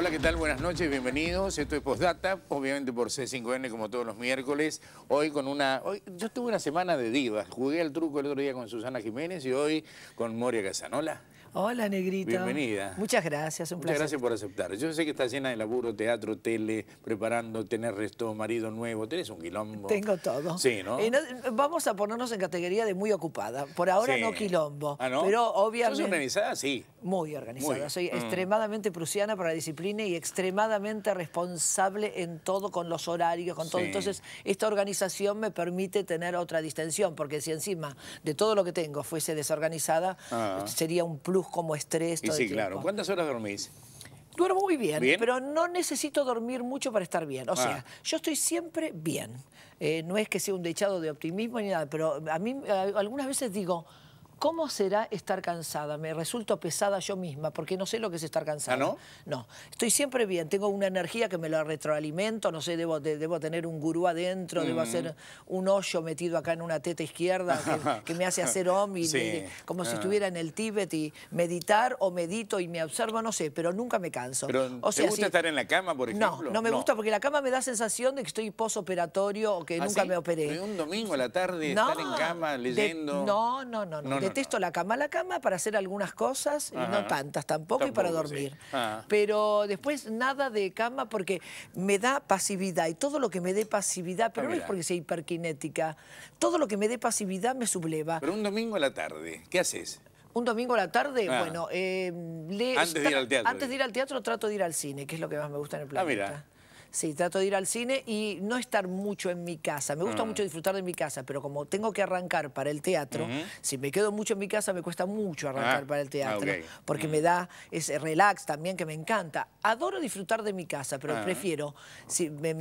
Hola, ¿qué tal? Buenas noches, bienvenidos. Esto es Postdata, obviamente por C5N como todos los miércoles. Hoy con una... Hoy, yo estuve una semana de divas. Jugué el truco el otro día con Susana Jiménez y hoy con Moria Casanola. Hola, negrita. Bienvenida. Muchas gracias, un placer. Muchas gracias por aceptar. Yo sé que está llena de laburo, teatro, tele, preparando, tener resto, marido nuevo, tenés un quilombo. Tengo todo. Sí, ¿no? vamos a ponernos en categoría de muy ocupada. Por ahora no quilombo. ¿Ah, no? Pero obviamente... organizada? Sí muy organizada. Soy mm. extremadamente prusiana para la disciplina y extremadamente responsable en todo, con los horarios, con todo. Entonces, esta organización me permite tener otra distensión, porque si encima de todo lo que tengo fuese desorganizada, ah. sería un plus como estrés. y sí, claro. ¿Cuántas horas dormís? Duermo muy bien, pero no necesito dormir mucho para estar bien. O ah. sea, yo estoy siempre bien. Eh, no es que sea un dechado de optimismo ni nada, pero a mí eh, algunas veces digo ¿Cómo será estar cansada? Me resulto pesada yo misma, porque no sé lo que es estar cansada. ¿Ah, no? No, estoy siempre bien, tengo una energía que me la retroalimento, no sé, debo, debo tener un gurú adentro, debo mm. hacer un hoyo metido acá en una teta izquierda que, me hace hacer homi, como si ah. estuviera en el Tíbet y meditar o medito y me observo, no sé, pero nunca me canso. ¿Te gusta estar en la cama, por ejemplo? No, no me gusta porque la cama me da sensación de que estoy posoperatorio o que ¿Ah, nunca me operé. un domingo a la tarde estar en cama leyendo. no, no. no. no detesto la cama. La cama para hacer algunas cosas, no tantas tampoco, y para dormir. Pero después nada de cama porque me da pasividad y todo lo que me dé pasividad, pero ah, no es porque sea hiperkinética, todo lo que me dé pasividad me subleva. Pero un domingo a la tarde, ¿qué haces? Un domingo a la tarde, ah. bueno, eh, antes, de ir al teatro, antes de ir al teatro trato de ir al cine, que es lo que más me gusta en el ah, planeta. Sí, trato de ir al cine y no estar mucho en mi casa. Me gusta mm. mucho disfrutar de mi casa, pero como tengo que arrancar para el teatro, si me quedo mucho en mi casa me cuesta mucho arrancar ah, para el teatro, porque mm. me da ese relax también que me encanta. Adoro disfrutar de mi casa, pero ah. prefiero, si me,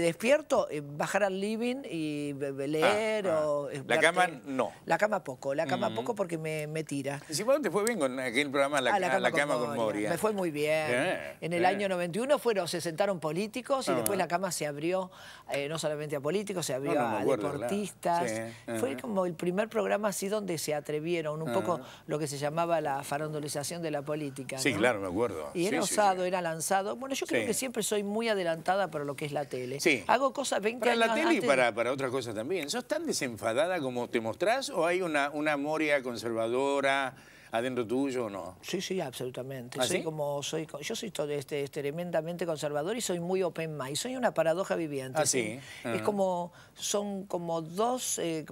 despierto, eh, bajar al living y ah, leer o... La cama no. La cama poco, la cama mm. poco porque me, tira. Si te fue bien con aquel programa La, la cama, con, Moria. Me fue muy bien. Eh, en el eh. año 91 fueron, se sentaron políticos y ah. después la cama se abrió eh, no solamente a políticos, se abrió a deportistas. Eh, Fue eh. como el primer programa así donde se atrevieron, un poco ah. lo que se llamaba la farandolización de la política. Sí, claro, me acuerdo. Y era osado, era lanzado. Bueno, yo creo que siempre soy muy adelantada para lo que es la tele. Sí. Hago cosas 20 para la tele y para, para otras cosas también. ¿Sos tan desenfadada como te mostrás o hay una, una moria conservadora? adentro tuyo o no? Sí, sí, absolutamente. ¿Ah, soy como soy, yo soy todo este, tremendamente conservador y soy muy open mind. Soy una paradoja viviente. ¿Ah, sí? Es ah. como, son como dos... Eh,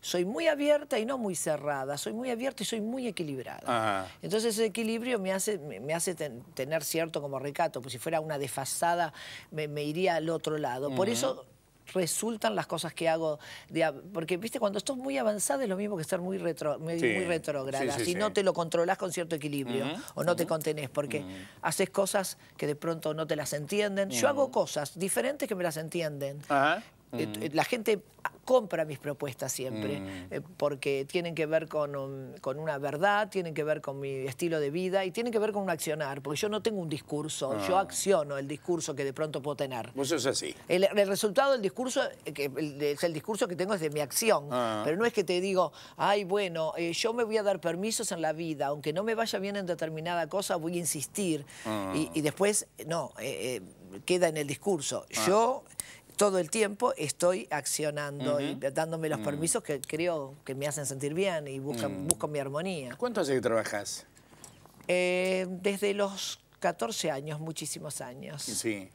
soy muy abierta y no muy cerrada, soy muy abierta y soy muy equilibrada. Entonces ese equilibrio me hace, me hace tener cierto como recato, pues si fuera una desfasada me, iría al otro lado. Por eso resultan las cosas que hago. porque, viste, cuando estás muy avanzada es lo mismo que estar muy, retro, muy, si no te lo controlás con cierto equilibrio o no te contenés, porque haces cosas que de pronto no te las entienden. Yo hago cosas diferentes que me las entienden. Mm. La gente compra mis propuestas siempre, mm. eh, porque tienen que ver um, con, una verdad, tienen que ver con mi estilo de vida y tienen que ver con un accionar, porque yo no tengo un discurso, ah. yo acciono el discurso que de pronto puedo tener. Eso es así. El, resultado del discurso, eh, que, el, discurso que tengo es de mi acción, ah. pero no es que te digo, ay, bueno, eh, yo me voy a dar permisos en la vida, aunque no me vaya bien en determinada cosa, voy a insistir. Ah. Y, después, no, queda en el discurso. Yo todo el tiempo estoy accionando y dándome los mm. permisos que creo que me hacen sentir bien y mm. busco mi armonía. ¿Cuánto hace que trabajas? Eh, desde los 14 años, muchísimos años. Sí.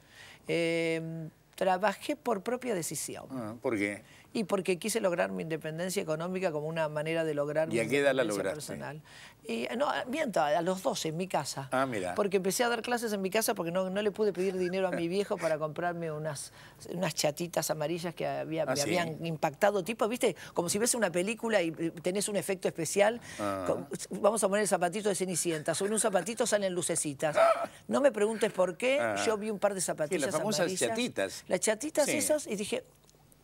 Eh, trabajé por propia decisión. Ah, ¿Por qué? y porque quise lograr mi independencia económica como una manera de lograr ¿Y mi a la personal. Y, eh, no, miento, a los 12 en mi casa. Ah, mira. Porque empecé a dar clases en mi casa porque no, le pude pedir dinero a mi viejo para comprarme unas, unas chatitas amarillas que ah, me habían impactado. Tipo, viste, como si ves una película y eh, tenés un efecto especial. Ah. vamos a poner el zapatito de Cenicienta. Sobre un zapatito salen lucecitas. No me preguntes por qué. Ah. Yo vi un par de zapatillas las famosas chatitas. Las chatitas esas. Y dije,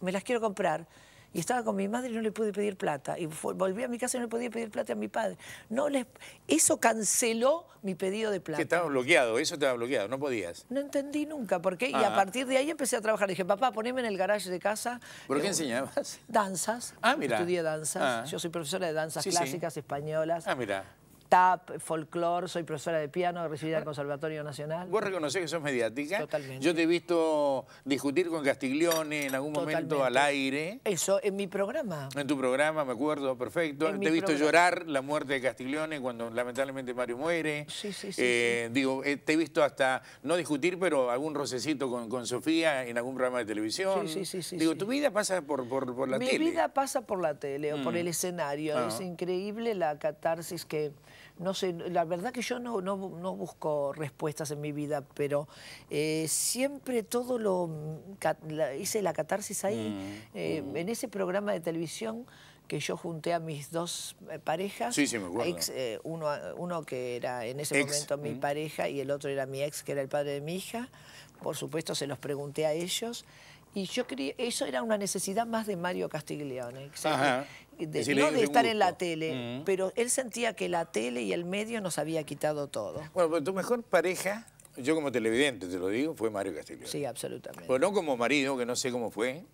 me las quiero comprar. Y estaba con mi madre y no le pude pedir plata. Y volví a mi casa y no le podía pedir plata a mi padre. No les... Eso canceló mi pedido de plata. Que estaba bloqueado, eso te estaba bloqueado, no podías. No entendí nunca por qué. Y a ah. partir de ahí empecé a trabajar. dije, papá, poneme en el garage de casa. ¿Pero qué eh, enseñabas? Danzas. Ah, mira. Estudié danzas. Ah. Yo soy profesora de danzas clásicas españolas. Ah, mira tap, folclore, soy profesora de piano, recibida al Conservatorio Nacional. Vos reconocés que sos mediática. Totalmente. Yo te he visto discutir con Castiglione en algún momento al aire. Eso, en mi programa. En tu programa, me acuerdo, perfecto. te he visto llorar la muerte de Castiglione cuando lamentablemente Mario muere. Sí, sí, sí. Eh, digo, eh, te he visto hasta, no discutir, pero algún rocecito con, con Sofía en algún programa de televisión. Sí, sí, sí. digo, tu vida pasa por, por, la tele. Mi vida pasa por la tele o por mm. el escenario. Es ah. increíble la catarsis que no sé, la verdad que yo no, busco respuestas en mi vida, pero eh, siempre todo lo... hice la catarsis ahí, mm, eh, mm. en ese programa de televisión que yo junté a mis dos eh, parejas. uno, que era en ese momento mi mm. pareja y el otro era mi ex, que era el padre de mi hija. Por supuesto, se los pregunté a ellos. Y yo creí, eso era una necesidad más de Mario Castiglione de, no de estar en la tele, pero él sentía que la tele y el medio nos había quitado todo. Bueno, pues tu mejor pareja, yo como televidente te lo digo, fue Mario Castillo Sí, absolutamente. Pues no como marido, que no sé cómo fue,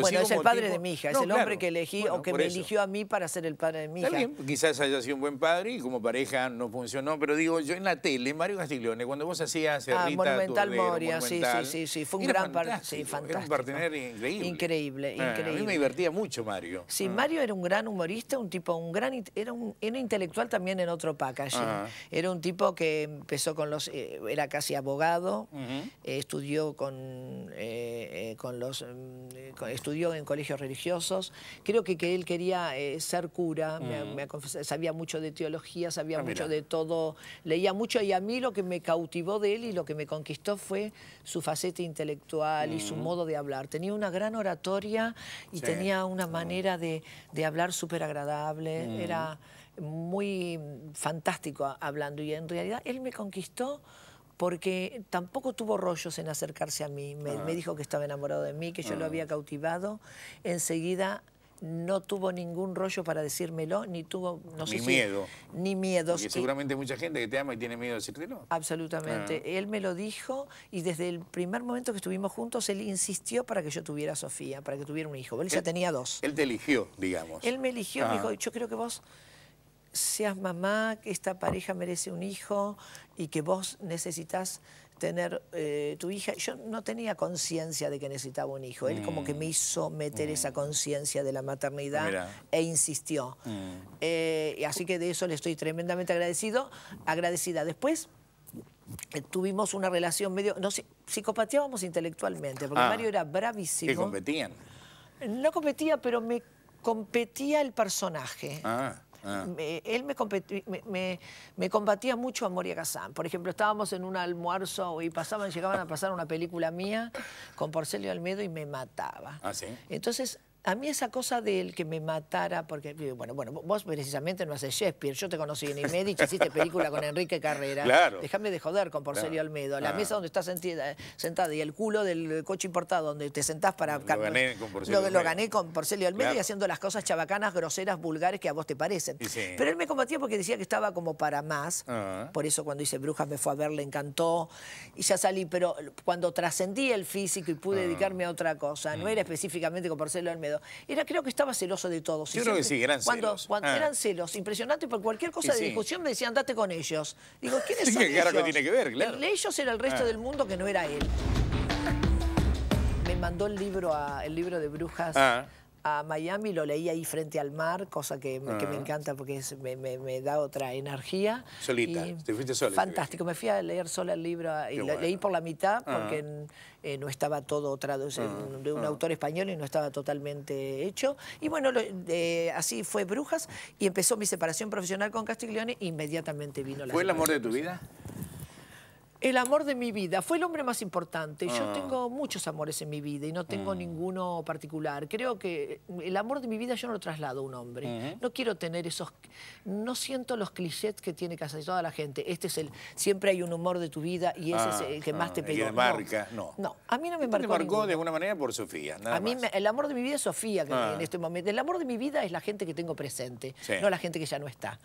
bueno, es el padre de mi hija, es el hombre que elegí o que me eligió a mí para ser el padre de mi hija. quizás haya sido un buen padre y como pareja no funcionó, pero digo, yo en la tele, Mario Castiglione, cuando vos hacías ah, Monumental Moria, sí, sí, sí, fue un gran partner, sí, fantástico. Era un increíble. Increíble, increíble. Ah, a mí me divertía mucho Mario. Sí, ah. Mario era un gran humorista, un tipo, un gran, era un, era intelectual también en otro packaging. Ah. Era un tipo que empezó con los, eh, era casi abogado, eh, estudió con, eh, los, mm, con, estudió en colegios religiosos. Creo que, que él quería eh, ser cura, mm. sabía mucho de teología, sabía ah, mucho de todo, leía mucho y a mí lo que me cautivó de él y lo que me conquistó fue su faceta intelectual y su mm. modo de hablar. Tenía una gran oratoria y tenía una mm. manera de, hablar súper agradable, era muy fantástico ah, hablando y en realidad él me conquistó porque tampoco tuvo rollos en acercarse a mí. Ah. Me, dijo que estaba enamorado de mí, que yo lo ah. había cautivado. Enseguida no tuvo ningún rollo para decírmelo, ni tuvo, no sé ni miedo. Ni miedo. Y seguramente mucha gente que te ama y tiene miedo de decírtelo. Absolutamente. Ah. Él me lo dijo y desde el primer momento que estuvimos juntos, él insistió para que yo tuviera a Sofía, para que tuviera un hijo. Él, ya tenía dos. Él te eligió, digamos. Él me eligió, y me dijo, yo creo que vos seas mamá, que esta pareja merece un hijo y que vos necesitas tener eh, tu hija. Yo no tenía conciencia de que necesitaba un hijo. Él como que me mm. hizo meter mm. esa conciencia de la maternidad e insistió. Mm. Eh, así que de eso le estoy tremendamente agradecido, agradecida. Después eh, tuvimos una relación medio... No, psicopateábamos intelectualmente, porque ah, Mario era bravísimo. ¿Que competían? No competía, pero me competía el personaje. Ah. Ah. él me, me, combatía mucho a Moria Kazan. Por ejemplo, estábamos en un almuerzo y pasaban, llegaban a pasar una película mía con Porcelio Almedo y me mataba. Ah, Entonces, a mí esa cosa de él que me matara, porque, bueno, bueno, vos precisamente no haces Shakespeare, yo te conocí en dicho hiciste película con Enrique Carrera. Claro. Déjame de joder con Porcelio Almedo. La ah. mesa donde estás eh, sentada y el culo del coche importado donde te sentás para... Lo gané con Porcelio Almedo. Lo, gané con Porcelio Almedo y haciendo las cosas chabacanas, groseras, vulgares que a vos te parecen. Pero él me combatía porque decía que estaba como para más. Ah. Por eso cuando hice Brujas me fue a ver, le encantó. Y ya salí, pero cuando trascendí el físico y pude ah. dedicarme a otra cosa, no mm. era específicamente con Porcelio Almedo, era, creo que estaba celoso de todos. Yo creo que sí, eran cuando, celos. Cuando ah. Eran celos, impresionante, por cualquier cosa de discusión me decían, andate con ellos. Digo, ¿quiénes sí, son que ellos? tiene que ver, claro. ellos era el resto ah. del mundo que no era él. Me mandó el libro, el libro de brujas. Ah a Miami, lo leí ahí frente al mar, cosa que, me, ah. encanta porque me, da otra energía. Solita, te fuiste sola. Fantástico, me fui a leer sola el libro ah, y leí por la mitad ah. porque eh, no estaba todo traducido de un autor español y no estaba totalmente hecho. Y bueno, así fue Brujas y empezó mi separación profesional con Castiglione inmediatamente vino la ¿Fue el amor de tu vida? el amor de mi vida. Fue el hombre más importante. Yo ah. tengo muchos amores en mi vida y no tengo mm. ninguno particular. Creo que el amor de mi vida yo no lo traslado a un hombre. No quiero tener esos... No siento los clichés que tiene casi toda la gente. Este es el... Siempre hay un humor de tu vida y ese es el que ah, más te ah. pegó. marca? No. no. no. a mí no me este marcó. de alguna manera por Sofía, A mí el amor de mi vida es Sofía que en este momento. El amor de mi vida es la gente que tengo presente, no la gente que ya no está.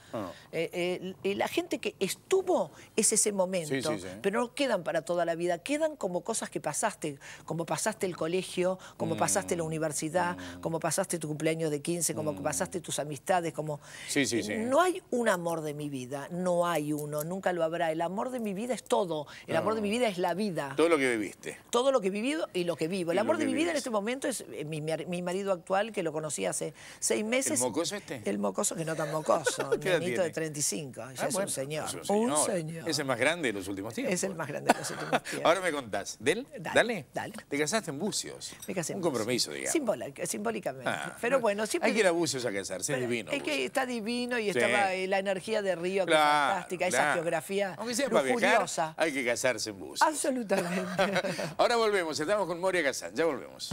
Eh, eh, la gente que estuvo es ese momento. Sí, sí, pero no quedan para toda la vida, quedan como cosas que pasaste, como pasaste el colegio, como mm. pasaste la universidad, mm. como pasaste tu cumpleaños de 15, como mm. pasaste tus amistades, como... Sí, sí, sí. No hay un amor de mi vida, no hay uno, nunca lo habrá. El amor de mi vida es todo, el amor de mi ah. vida es la vida. Todo lo que viviste. Todo lo que he vivido y lo que vivo. El amor de mi vida en este momento es eh, mi, marido actual, que lo conocí hace seis meses. ¿El mocoso este? El mocoso, que no tan mocoso, un de 35, ya ah, es un señor. un señor. Es más grande de los últimos tiempos. Es el más grande de los Ahora me contás. ¿De él? Dale, dale. Te casaste en Bucios. Un compromiso, digamos. Eh, simbólicamente. Ah, pero bueno, siempre... Hay que ir a Bucios a casarse, es divino. Es que está divino y estaba eh, la energía de Río, que es fantástica, esa geografía Aunque sea para hay que casarse en Bucios. Absolutamente. Ahora volvemos, estamos con Moria Casán, ya volvemos.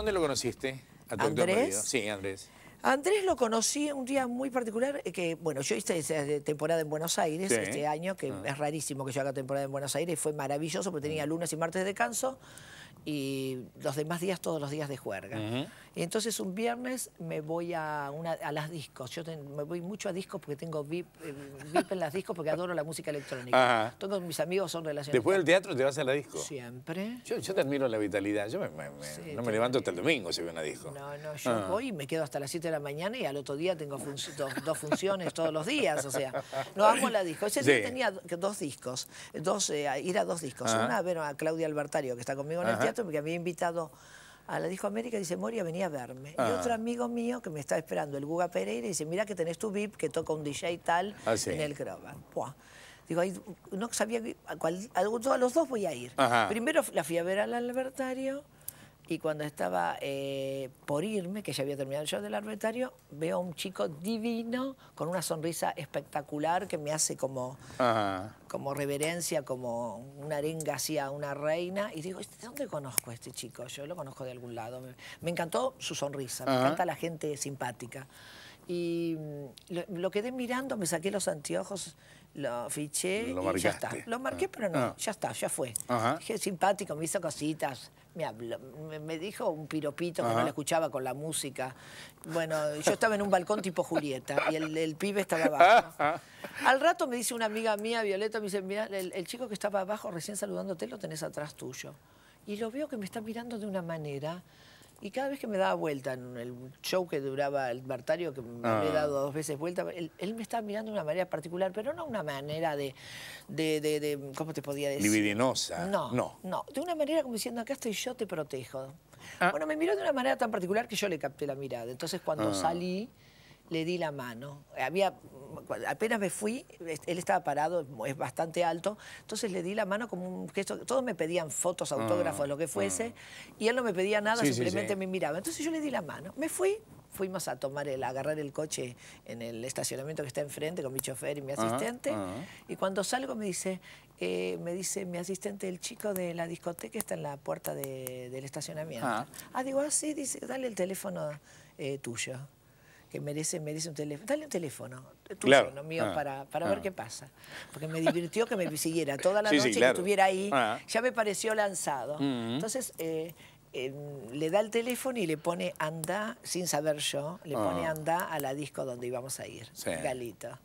dónde lo conociste? ¿Andrés? Sí, Andrés. Andrés lo conocí un día muy particular, eh, que bueno, yo hice temporada en Buenos Aires este año, que ah. es rarísimo que yo haga temporada en Buenos Aires, y fue maravilloso porque tenía ah. lunes y martes de canso y los demás días todos los días de juerga. Y entonces un viernes me voy a, una, a las discos. Yo me voy mucho a discos porque tengo VIP, eh, VIP en las discos porque adoro la música electrónica. Todos mis amigos son relacionados. ¿Después del teatro te vas a la disco? Siempre. Yo, te admiro la vitalidad. Yo no me levanto hasta el domingo si veo una disco. No, no, yo ah. voy y me quedo hasta las 7 de la mañana y al otro día tengo dos, funciones todos los días. O sea, no amo la disco. Ese día tenía dos discos, dos, eh, ir a dos discos. Una, a ver a Claudia Albertario que está conmigo en el teatro porque había invitado a ah, la Disco América dice, Moria, venía a verme. Y ah. otro amigo mío que me está esperando, el Guga Pereira, dice, mira que tenés tu VIP que toca un DJ tal ah, en el Groban. Digo, no sabía, cuál, a, los dos voy a ir. Primero la fui a ver al Albertario y cuando estaba eh, por irme, que ya había terminado yo del arbitrario, veo a un chico divino con una sonrisa espectacular que me hace como, como reverencia, como una arenga hacia una reina. Y digo, ¿de ¿Este, dónde conozco a este chico? Yo lo conozco de algún lado. Me, encantó su sonrisa, me encanta la gente simpática. Y mm, lo, quedé mirando, me saqué los anteojos, lo fiché lo y ya está. Lo marqué, ah. pero no, ah. ya está, ya fue. Dije, simpático, me hizo cositas me, dijo un piropito que no le escuchaba con la música. Bueno, yo estaba en un balcón tipo Julieta y el, pibe estaba abajo. Al rato me dice una amiga mía, Violeta, me dice, mira, el, el chico que estaba abajo recién saludándote lo tenés atrás tuyo. Y lo veo que me está mirando de una manera y cada vez que me daba vuelta en el show que duraba el Bartario, que me ah. había dado dos veces vuelta, él, me estaba mirando de una manera particular, pero no una manera de, de, ¿cómo te podía decir? Libidinosa. No, no. No, de una manera como diciendo, acá estoy yo, te protejo. Ah. Bueno, me miró de una manera tan particular que yo le capté la mirada. Entonces cuando ah. salí le di la mano. Eh, había, apenas me fui, él estaba parado, es bastante alto, entonces le di la mano como un gesto. Todos me pedían fotos, autógrafos, ah, lo que ah. fuese, y él no me pedía nada, simplemente me miraba. Entonces yo le di la mano. Me fui, fuimos a tomar el, a agarrar el coche en el estacionamiento que está enfrente con mi chofer y mi asistente. Y cuando salgo me dice, eh, me dice mi asistente, el chico de la discoteca está en la puerta del estacionamiento. Ah. ah, digo, ah, sí, dice, dale el teléfono eh, tuyo que merece, merece un teléfono. Dale un teléfono, eh, claro. mío, ah, para, ver ah. qué pasa. Porque me divirtió que me siguiera toda la noche, que estuviera ahí. Ah. Ya me pareció lanzado. Mm. Entonces, eh, em, le da el teléfono y le pone anda, sin saber yo, le pone anda a la disco donde íbamos a ir, Galito.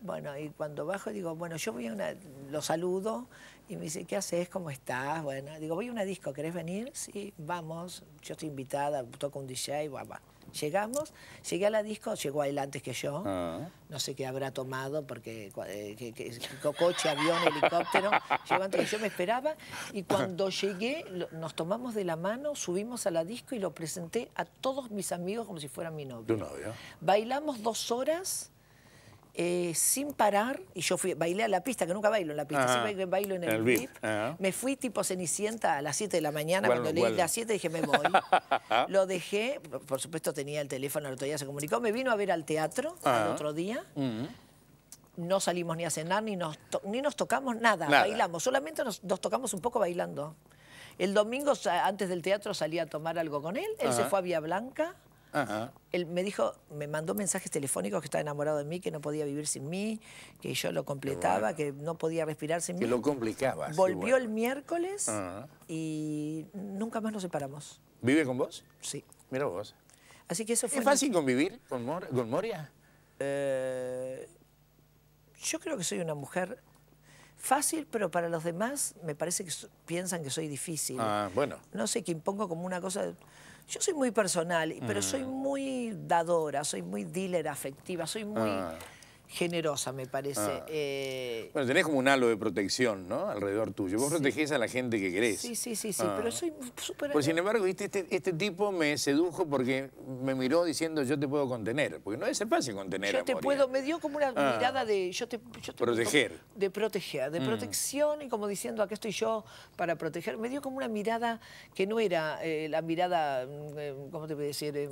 Bueno, y cuando bajo digo, bueno, yo voy a una, lo saludo y me dice, ¿qué haces? ¿Cómo estás? Bueno, digo, voy a una disco, ¿querés venir? Sí, vamos, yo estoy invitada, toco un DJ, guapa. Llegamos, llegué a la disco, llegó a él antes que yo. Ah. No sé qué habrá tomado, porque eh, coche, avión, helicóptero. Llegó antes que yo me esperaba. Y cuando llegué, nos tomamos de la mano, subimos a la disco y lo presenté a todos mis amigos como si fuera mi novio. ¿Tu novio? Bailamos dos horas eh, sin parar, y yo fui, bailé a la pista, que nunca bailo en la pista, ah, siempre bailo en el, el ah. Me fui tipo Cenicienta a las 7 de la mañana, cuando leí las 7 dije, me voy. lo dejé, por supuesto tenía el teléfono, el otro se comunicó, me vino a ver al teatro el ah. otro día. Mm. No salimos ni a cenar, ni nos, ni nos tocamos nada, bailamos, solamente nos, tocamos un poco bailando. El domingo, antes del teatro, salí a tomar algo con él. Él se fue a Vía Blanca. Él me dijo, me mandó mensajes telefónicos que estaba enamorado de mí, que no podía vivir sin mí, que yo lo completaba, que no podía respirar sin mí. Que lo complicaba. Volvió el miércoles y nunca más nos separamos. ¿Vive con vos? Sí. Mira vos. Así que eso fue... ¿Es fácil convivir con, Moria? Eh, yo creo que soy una mujer fácil, pero para los demás me parece que piensan que soy difícil. Ah, bueno. No sé, que impongo como una cosa... Yo soy muy personal, pero soy mm. muy dadora, soy muy dealer afectiva, soy muy... Ah generosa, me parece. Ah. Eh. Bueno, tenés como un halo de protección, ¿no? Alrededor tuyo. Vos protegés a la gente que querés. Sí, sí, sí, sí, pero ah. soy súper... Pues sin embargo, ¿viste? Este, este, tipo me sedujo porque me miró diciendo yo te puedo contener. Porque no es ser fácil contener Yo te puedo, me dio como una ah. mirada de... Yo te, proteger. de proteger, de mm. protección y como diciendo acá estoy yo para proteger. Me dio como una mirada que no era eh, la mirada, mm, eh, ¿cómo te voy a decir? Em,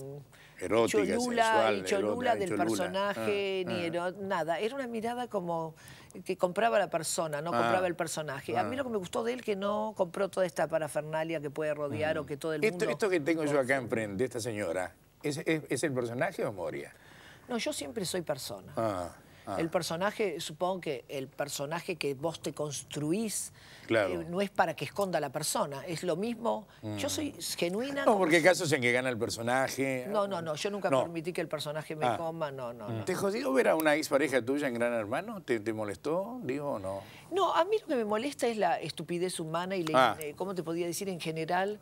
erótica, Cholula, Cholula del personaje, ah, ni ah. nada. Era una mirada como que compraba la persona, no compraba ah, el personaje. A mí lo que me gustó de él que no compró toda esta parafernalia que puede rodear o mm. que todo el mundo... Esto, que tengo yo acá enfrente, esta señora, ¿es, es, el personaje o Moria? No, yo siempre soy persona. Ah. El personaje, supongo que el personaje que vos te construís eh, no es para que esconda la persona, es lo mismo. Yo soy mm. genuina. No, porque hay casos en que gana el personaje. No, no, no, yo nunca permití que el personaje me ah. coma, no, no, ¿Te jodió ver a una ex pareja tuya en Gran Hermano? ¿Te, molestó? Digo, no. No, a mí lo que me molesta es la estupidez humana y ah. eh, cómo te podía decir en general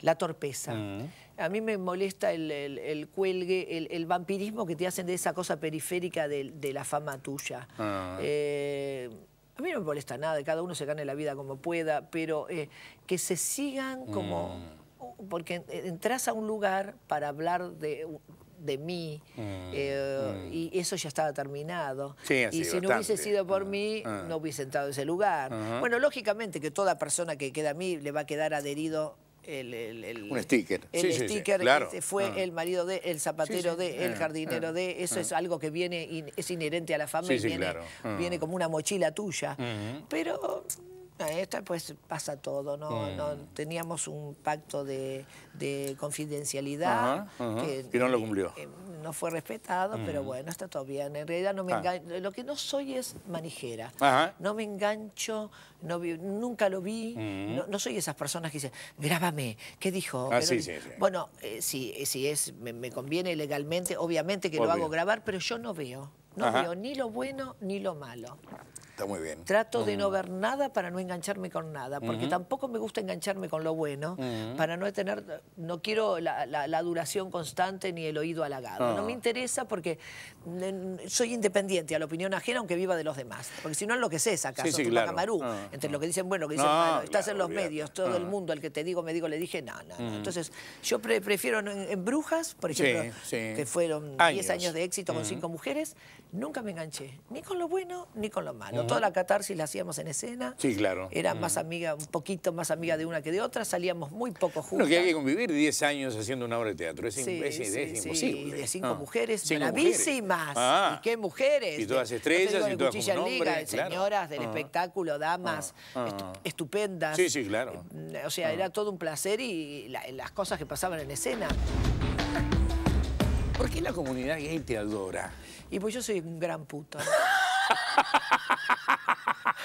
la torpeza. Mm. A mí me molesta el, cuelgue, el, vampirismo que te hacen de esa cosa periférica de, la fama tuya. Ah. Eh, a mí no me molesta nada, cada uno se gane la vida como pueda, pero eh, que se sigan como... Mm. Porque entras a un lugar para hablar de mí mm. Eh, y eso ya estaba terminado. y si no hubiese sido por mí, ah. no hubiese entrado a ese lugar. Bueno, lógicamente que toda persona que queda a mí le va a quedar adherido el, un sticker. El sí, sticker fue ah. el marido de, el zapatero de, el ah, jardinero ah, de. Eso es algo que viene, es inherente a la familia. viene, viene como una mochila tuya. Pero esto pues pasa todo, ¿no? Mm. teníamos un pacto de, confidencialidad. Que, no lo cumplió. Eh, no fue respetado, mm. pero bueno, está todo bien. En realidad no me ah. Lo que no soy es manijera. No me engancho, nunca lo vi. Mm. No, soy esas personas que dicen, grábame, ¿qué dijo? Ah, bueno, eh, si, eh, si es, me, conviene legalmente, obviamente que lo hago grabar, pero yo no veo. No veo ni lo bueno ni lo malo. Está muy bien. Trato de no mm. ver nada para no engancharme con nada, porque tampoco me gusta engancharme con lo bueno, para no tener, no quiero la, duración constante ni el oído halagado. No ah. me interesa porque soy independiente a la opinión ajena, aunque viva de los demás. Porque si no es acaso, sí, sí, claro. camarú, ah, entre ah. lo que dicen bueno, lo que dicen malo. Estás en los medios, todo el mundo, al que te digo, me digo, le dije, no, no. Mm. Entonces, yo prefiero en, Brujas, por ejemplo, que fueron 10 años. años de éxito con mm. cinco mujeres, nunca me enganché, ni con lo bueno, ni con lo malo toda la catarsis la hacíamos en escena. Sí, claro. Era más amiga, un poquito más amiga de una que de otra, salíamos muy poco juntos. Bueno, que hay que convivir 10 años haciendo una obra de teatro, es, sí, sí, de cinco ah. mujeres cinco Ah. ¿Y qué mujeres? Y todas estrellas, y todas con nombre, liga, señoras del ah. espectáculo, damas ah. estupendas. Sí, sí, claro. O sea, era todo un placer y las cosas que pasaban en escena. ¿Por qué la comunidad gay te adora? Y pues yo soy un gran puto.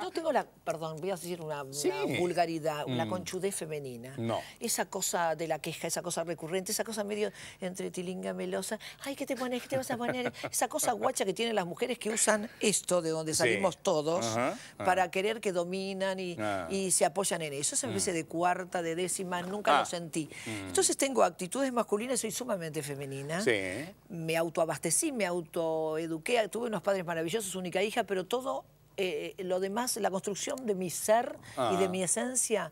no tengo la, perdón, voy a decir una, vulgaridad, una mm. conchudez femenina. No. Esa cosa de la queja, esa cosa recurrente, esa cosa medio entre tilinga melosa. Ay, que te pones? que te vas a poner? Esa cosa guacha que tienen las mujeres que usan esto de donde salimos todos para querer que dominan ah. y, se apoyan en eso. Esa me mm. de cuarta, de décima, nunca lo ah. sentí. Mm. Entonces tengo actitudes masculinas, soy sumamente femenina. Sí. Me autoabastecí, me autoeduqué, tuve unos padres maravillosos, única hija, pero todo eh, lo demás, la construcción de mi ser y de ah. mi esencia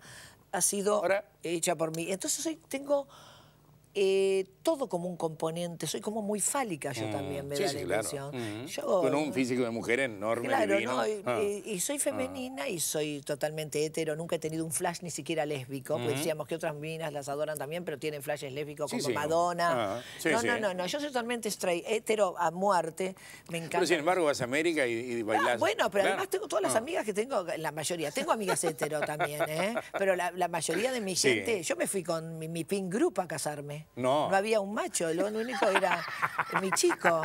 ha sido hecha por mí. Entonces hoy tengo eh, todo como un componente. Soy como muy fálica yo mm. también, me da la impresión. Mm. Con un físico de mujer enorme, claro, No, ah. y, soy ah. femenina y soy totalmente hetero. Nunca he tenido un flash ni siquiera lésbico. decíamos que otras minas las adoran también, pero tienen flashes lésbicos como Madonna. Ah, no, no, no, no. Yo soy totalmente straight, hetero a muerte. Me encanta. Pero sin embargo vas a América y, bailas bueno, pero además tengo todas las amigas que tengo, la mayoría. Tengo amigas hetero también, ¿eh? Pero la, mayoría de mi gente... Yo me fui con mi, mi pin group a casarme. No. había un macho, lo único era mi chico.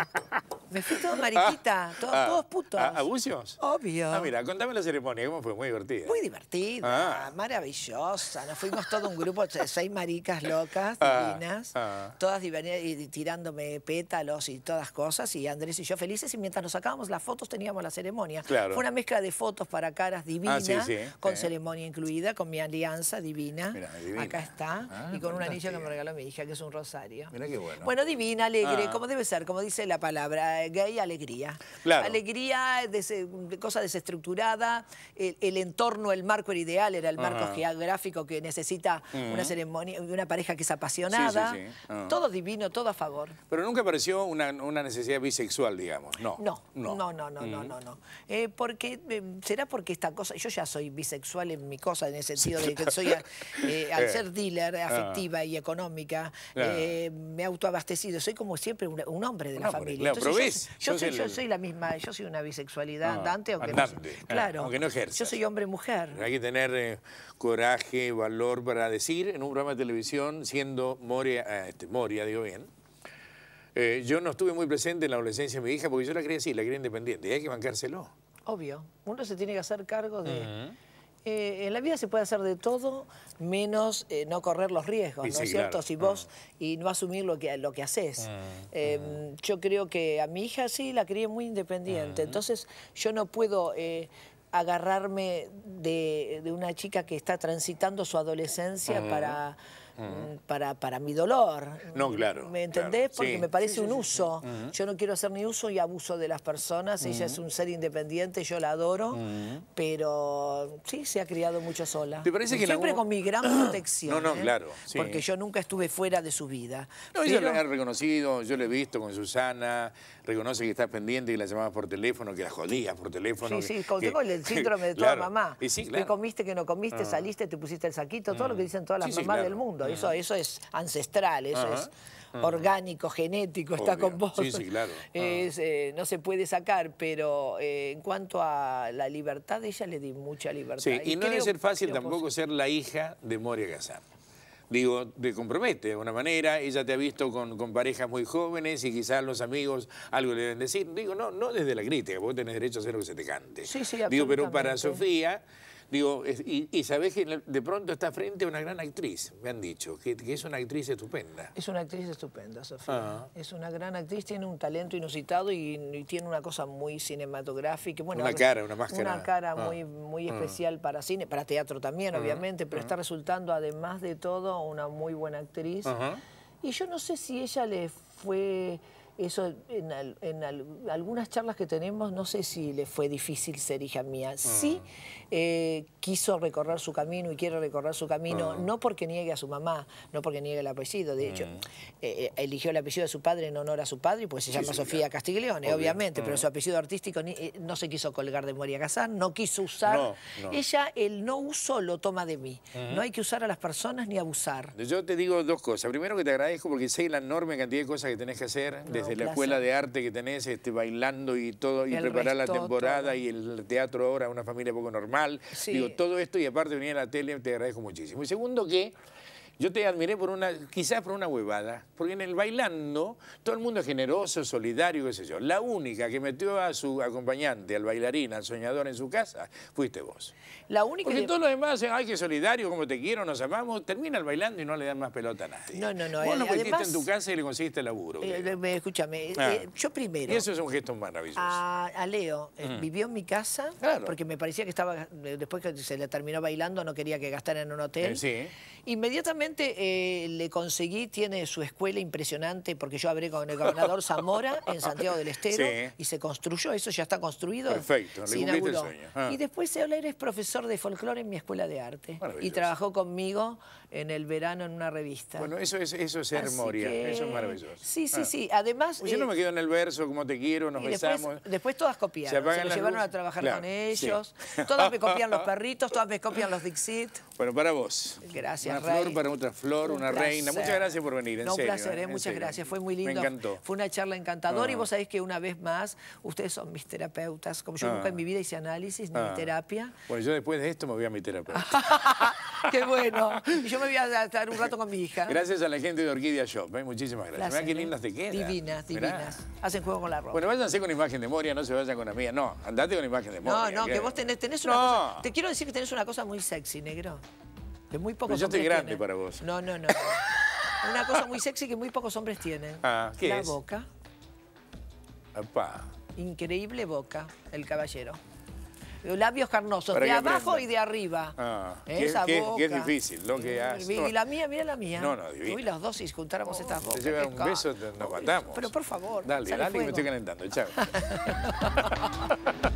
Me fui todo mariquita, ah, ah, todos putos. ¿A ah, Obvio. Ah, mira, contame la ceremonia, ¿cómo fue? Muy divertida. Muy divertida, maravillosa. Nos fuimos todo un grupo de seis maricas locas, divinas, todas tirándome pétalos y todas cosas, y Andrés y yo felices, y mientras nos sacábamos las fotos teníamos la ceremonia. Fue una mezcla de fotos para caras divinas, con ceremonia incluida, con mi alianza divina. Acá está, y con un anillo que me regaló mi hija que es un rosario. bueno. divina, alegre, ah. como debe ser, como dice la palabra, eh, gay, alegría. Alegría, eh, cosa desestructurada, el, entorno, el marco era ideal, era el marco geográfico que necesita una ceremonia, una pareja que es apasionada. Ah. Todo divino, todo a favor. Pero nunca apareció una, una necesidad bisexual, digamos, no. No, no, no, no, no, no, eh, porque, será porque esta cosa, yo ya soy bisexual en mi cosa, en el sentido de que soy, al ser dealer, ah. afectiva y económica, eh, me he autoabastecido, soy como siempre un, hombre de la familia. yo, soy, la misma, yo soy una bisexualidad andante, aunque, no, ah, claro, Yo soy hombre-mujer. Hay que tener eh, coraje, valor para decir en un programa de televisión, siendo Moria, eh, este, Moria digo bien, yo no estuve muy presente en la adolescencia de mi hija porque yo la quería así, la quería independiente. Y hay que bancárselo. Obvio. Uno se tiene que hacer cargo de, eh, en la vida se puede hacer de todo, menos eh, no correr los riesgos, ¿no es cierto? Si vos mm. y no asumir lo que, lo que haces. Mm, em, mm. Yo creo que a mi hija sí la crié muy independiente, entonces yo no puedo eh, agarrarme de, una chica que está transitando su adolescencia para para, para mi dolor. No, claro. ¿Me entendés? Porque me parece un uso. Yo no quiero hacer ni uso y abuso de las personas. Ella es un ser independiente, yo la adoro, pero sí, se ha criado mucho sola. siempre con mi gran protección. no, no, ¿eh? claro. Porque yo nunca estuve fuera de su vida. No, ella la ha reconocido, yo lo he visto con Susana, reconoce que estás pendiente, que la llamabas por teléfono, que la jodía por teléfono. Sí, sí, con el síndrome de toda mamá. ¿Qué comiste, que no comiste, ah. saliste, te pusiste el saquito, todo lo que mm. dicen todas las mamás del mundo eso, es ancestral, eso es orgánico, genético, está compuesto. Sí, sí, claro. Eh, no se puede sacar, pero eh, en cuanto a la libertad, ella le di mucha libertad. y, no debe ser fácil tampoco ser la hija de Moria Gazán. Digo, te compromete de una manera, ella te ha visto con, con, parejas muy jóvenes y quizás los amigos algo le deben decir. Digo, no, no desde la crítica, vos tenés derecho a hacer lo que se te cante. Sí, sí, Digo, pero para Sofía Digo, y, sabés que de pronto está frente a una gran actriz, me han dicho, que, es una actriz estupenda. Es una actriz estupenda, Sofía. Ah. Es una gran actriz, tiene un talento inusitado y, tiene una cosa muy cinematográfica. Bueno, una cara, una máscara. Una cara ah. muy, muy mm. especial para cine, para teatro también, mm. obviamente, pero mm. está resultando, además de todo, una muy buena actriz. Y yo no sé si ella le fue eso en, algunas charlas que tenemos, no sé si le fue difícil ser hija mía. Sí, mm. eh, quiso recorrer su camino y quiere recorrer su camino, mm. no porque niegue a su mamá, no porque niegue el apellido. De hecho, mm. eh, eh, eligió el apellido de su padre en honor a su padre, y pues se llama Sofía Castiglione, obviamente, pero su apellido artístico no se quiso colgar de Moria Casán, no quiso usar. Ella, el no uso lo toma de mí. No hay que usar a las personas ni abusar. Yo te digo dos cosas. Primero que te agradezco porque sé la enorme cantidad de cosas que tenés que hacer la escuela de arte que tenés, este, bailando y todo, y, preparar la temporada y el teatro ahora, una familia poco normal. Digo, todo esto y aparte venir a la tele, te agradezco muchísimo. Y segundo que yo te admiré por una, quizás por una huevada, porque en el bailando todo el mundo es generoso, solidario, qué sé yo. La única que metió a su acompañante, al bailarín, al soñador en su casa, fuiste vos. La única porque todos los demás dicen, eh, ay, qué solidario, como te quiero, nos amamos, termina el bailando y no le dan más pelota a nadie. No, no, no. Vos lo no eh, metiste en tu casa y le conseguiste el laburo. Eh, escúchame, ah. yo primero... Y eso es un gesto maravilloso. A, Leo, mm. vivió en mi casa, porque me parecía que estaba, después que se le terminó bailando, no quería que gastara en un hotel. sí. Inmediatamente eh, le conseguí, tiene su escuela impresionante, porque yo hablé con el gobernador Zamora en Santiago del Estero y se construyó, eso ya está construido. Perfecto, ah. Y después habla eres profesor de folclore en mi escuela de arte y trabajó conmigo en el verano en una revista. Bueno, eso es, eso es ser eso es maravilloso. Sí, sí, ah. sí. Además. yo no me eh, quedo en el verso, como te quiero, nos besamos. Después todas copiaron. Se, llevaron a trabajar con ellos. Todas me copian los perritos, todas me copian los Dixit. Bueno, para vos. Gracias, Una flor para otra flor, una reina. Muchas gracias por venir, en no, Un placer, ¿eh? ¿eh? muchas gracias. Fue muy lindo. Me encantó. Fue una charla encantadora y vos ah. sabés que una vez más, ustedes son mis terapeutas. Como yo nunca ah. en mi vida hice análisis ni terapia. Bueno, yo después de esto me voy a mi terapeuta. Qué bueno voy a estar un rato con mi hija. Gracias a la gente de Orquídea Shop. ¿eh? Muchísimas gracias. Mirá qué ¿eh? lindas te quedan. Divinas, divinas. Hacen juego con la ropa. Bueno, váyanse con imagen de Moria, no se vayan con la mía. No, andate con imagen de Moria. No, no, que, vos tenés, tenés una no. cosa... Te quiero decir que tenés una cosa muy sexy, negro. Que muy pocos hombres. yo estoy grande para vos. No, no, no. una cosa muy sexy que muy pocos hombres tienen. Ah, ¿qué la boca. Increíble boca, el caballero labios carnosos, de abajo y de arriba. Ah, Esa ¿Eh? boca. Que es difícil, lo que mm, hace. Y la mía, mira la mía. No, no, divina. Uy, las dos, si juntáramos estas bocas. Te llevan un beso, nos matamos. Pero por favor. Dale, dale, que me estoy calentando. Chao.